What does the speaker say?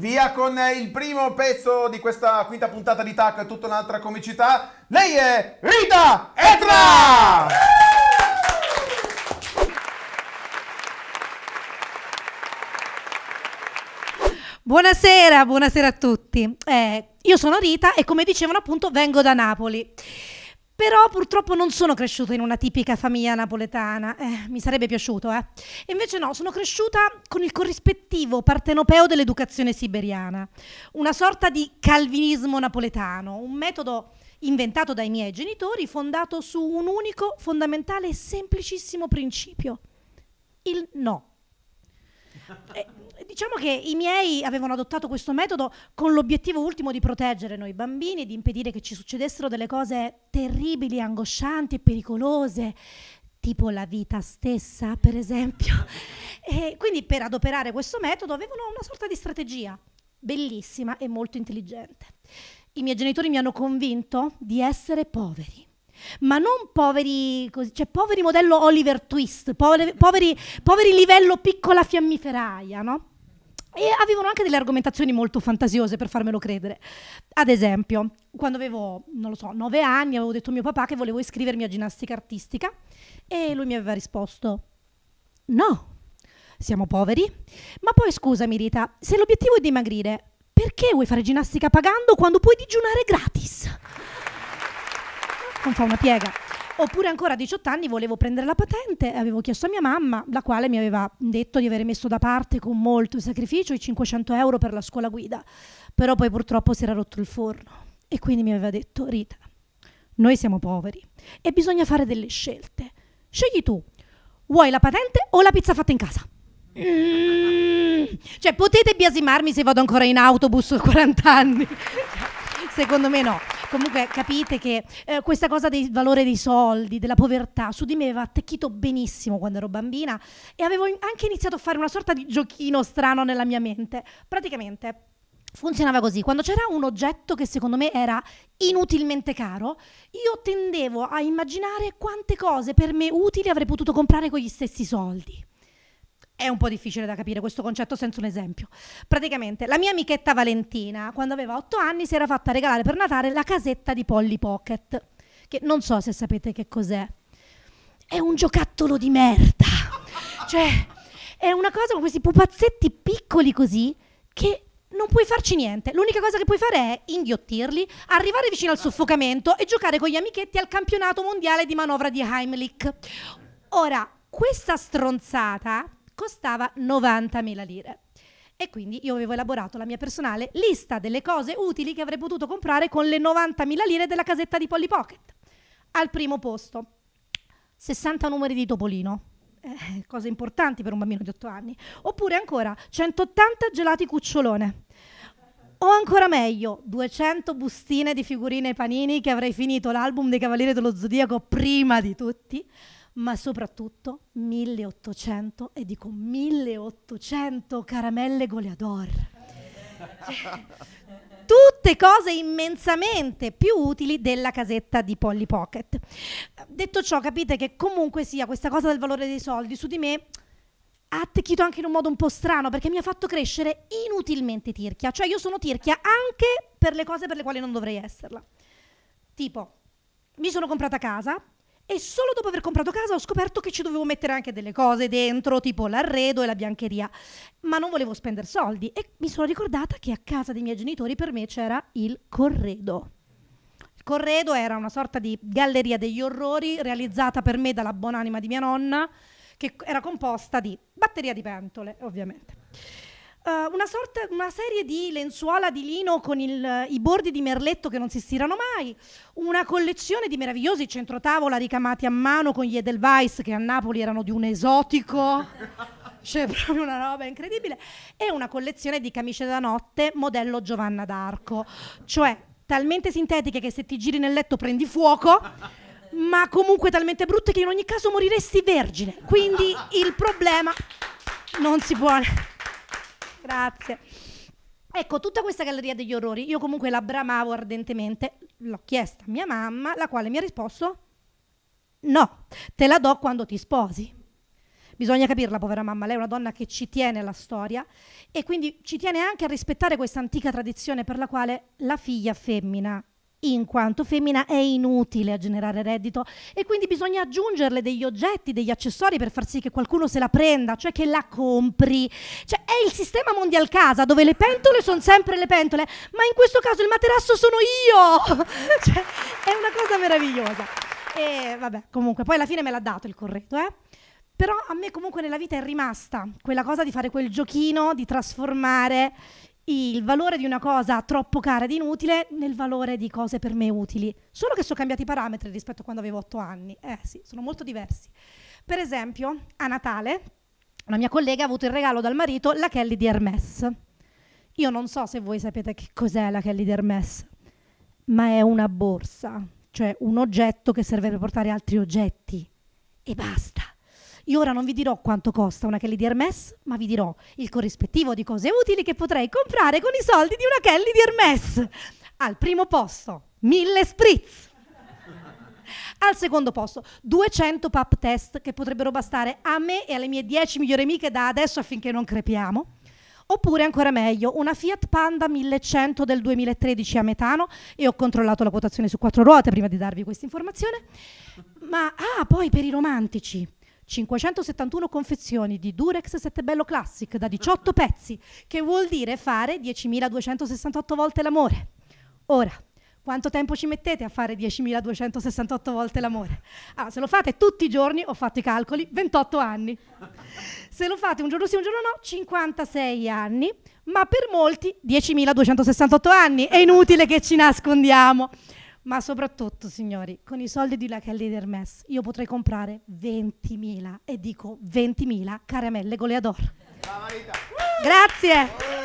Via con eh, il primo pezzo di questa quinta puntata di TAC, tutta un'altra comicità. Lei è Rita Etra! Buonasera, buonasera a tutti. Eh, io sono Rita e come dicevano appunto vengo da Napoli. Però purtroppo non sono cresciuta in una tipica famiglia napoletana, eh, mi sarebbe piaciuto, eh. E invece no, sono cresciuta con il corrispettivo partenopeo dell'educazione siberiana, una sorta di calvinismo napoletano, un metodo inventato dai miei genitori, fondato su un unico, fondamentale e semplicissimo principio, il no eh, diciamo che i miei avevano adottato questo metodo con l'obiettivo ultimo di proteggere noi bambini, di impedire che ci succedessero delle cose terribili, angoscianti e pericolose, tipo la vita stessa, per esempio. E quindi per adoperare questo metodo avevano una sorta di strategia bellissima e molto intelligente. I miei genitori mi hanno convinto di essere poveri ma non poveri, così, cioè poveri modello Oliver Twist, poveri, poveri, poveri livello piccola fiammiferaia, no? E avevano anche delle argomentazioni molto fantasiose per farmelo credere. Ad esempio, quando avevo, non lo so, nove anni, avevo detto a mio papà che volevo iscrivermi a ginnastica artistica e lui mi aveva risposto, no, siamo poveri. Ma poi scusami Rita, se l'obiettivo è dimagrire, perché vuoi fare ginnastica pagando quando puoi digiunare gratis? non fa una piega. Oppure ancora a 18 anni volevo prendere la patente, avevo chiesto a mia mamma, la quale mi aveva detto di aver messo da parte con molto sacrificio i 500 euro per la scuola guida, però poi purtroppo si era rotto il forno e quindi mi aveva detto Rita, noi siamo poveri e bisogna fare delle scelte. Scegli tu, vuoi la patente o la pizza fatta in casa? Mm. Cioè potete biasimarmi se vado ancora in autobus a 40 anni? Secondo me no. Comunque capite che eh, questa cosa del valore dei soldi, della povertà, su di me aveva attecchito benissimo quando ero bambina e avevo anche iniziato a fare una sorta di giochino strano nella mia mente. Praticamente funzionava così, quando c'era un oggetto che secondo me era inutilmente caro, io tendevo a immaginare quante cose per me utili avrei potuto comprare con gli stessi soldi è un po' difficile da capire questo concetto senza un esempio. Praticamente, la mia amichetta Valentina, quando aveva 8 anni, si era fatta regalare per Natale la casetta di Polly Pocket, che non so se sapete che cos'è. È un giocattolo di merda. cioè, è una cosa con questi pupazzetti piccoli così che non puoi farci niente. L'unica cosa che puoi fare è inghiottirli, arrivare vicino al soffocamento e giocare con gli amichetti al campionato mondiale di manovra di Heimlich. Ora, questa stronzata costava 90.000 lire. E quindi io avevo elaborato la mia personale lista delle cose utili che avrei potuto comprare con le 90.000 lire della casetta di Polly Pocket. Al primo posto, 60 numeri di Topolino. Eh, cose importanti per un bambino di 8 anni. Oppure ancora 180 gelati cucciolone. O ancora meglio, 200 bustine di figurine panini che avrei finito l'album dei Cavalieri dello Zodiaco prima di tutti ma soprattutto 1800 e dico 1800 caramelle goleador. Tutte cose immensamente più utili della casetta di Polly Pocket. Detto ciò, capite che comunque sia questa cosa del valore dei soldi su di me ha attecchito anche in un modo un po' strano perché mi ha fatto crescere inutilmente tirchia, cioè io sono tirchia anche per le cose per le quali non dovrei esserla. Tipo, mi sono comprata casa, e solo dopo aver comprato casa ho scoperto che ci dovevo mettere anche delle cose dentro, tipo l'arredo e la biancheria. Ma non volevo spendere soldi e mi sono ricordata che a casa dei miei genitori per me c'era il corredo. Il corredo era una sorta di galleria degli orrori realizzata per me dalla buonanima di mia nonna, che era composta di batteria di pentole, ovviamente uh, una, sorta, una serie di lenzuola di lino con il, i bordi di merletto che non si stirano mai, una collezione di meravigliosi centrotavola ricamati a mano con gli Edelweiss che a Napoli erano di un esotico. c'è proprio una roba incredibile, e una collezione di camicie da notte modello Giovanna d'Arco, cioè talmente sintetiche che se ti giri nel letto prendi fuoco, ma comunque talmente brutte che in ogni caso moriresti vergine. Quindi il problema non si può... Grazie. Ecco, tutta questa galleria degli orrori, io comunque la bramavo ardentemente, l'ho chiesta a mia mamma, la quale mi ha risposto no, te la do quando ti sposi. Bisogna capirla, povera mamma, lei è una donna che ci tiene alla storia e quindi ci tiene anche a rispettare questa antica tradizione per la quale la figlia femmina in quanto femmina è inutile a generare reddito e quindi bisogna aggiungerle degli oggetti, degli accessori per far sì che qualcuno se la prenda, cioè che la compri. Cioè è il sistema mondial casa dove le pentole sono sempre le pentole, ma in questo caso il materasso sono io. cioè, è una cosa meravigliosa. E vabbè, comunque, poi alla fine me l'ha dato il corretto, eh? Però a me comunque nella vita è rimasta quella cosa di fare quel giochino, di trasformare il valore di una cosa troppo cara ed inutile nel valore di cose per me utili. Solo che sono cambiati i parametri rispetto a quando avevo otto anni. Eh sì, sono molto diversi. Per esempio, a Natale una mia collega ha avuto il regalo dal marito la Kelly di Hermes. Io non so se voi sapete che cos'è la Kelly di Hermes, ma è una borsa, cioè un oggetto che serve per portare altri oggetti. E basta. Io ora non vi dirò quanto costa una Kelly di Hermes, ma vi dirò il corrispettivo di cose utili che potrei comprare con i soldi di una Kelly di Hermes. Al primo posto, 1000 spritz. Al secondo posto, 200 pap test che potrebbero bastare a me e alle mie 10 migliori amiche da adesso affinché non crepiamo. Oppure ancora meglio, una Fiat Panda 1100 del 2013 a metano e ho controllato la quotazione su quattro ruote prima di darvi questa informazione. Ma ah, poi per i romantici, 571 confezioni di Durex 7 Bello Classic da 18 pezzi, che vuol dire fare 10.268 volte l'amore. Ora, quanto tempo ci mettete a fare 10.268 volte l'amore? Ah, se lo fate tutti i giorni, ho fatto i calcoli, 28 anni. Se lo fate un giorno sì, un giorno no, 56 anni, ma per molti 10.268 anni. È inutile che ci nascondiamo. Ma soprattutto, signori, con i soldi di La Kelly Hermes io potrei comprare 20.000 e dico 20.000 caramelle goleador. Brava Grazie.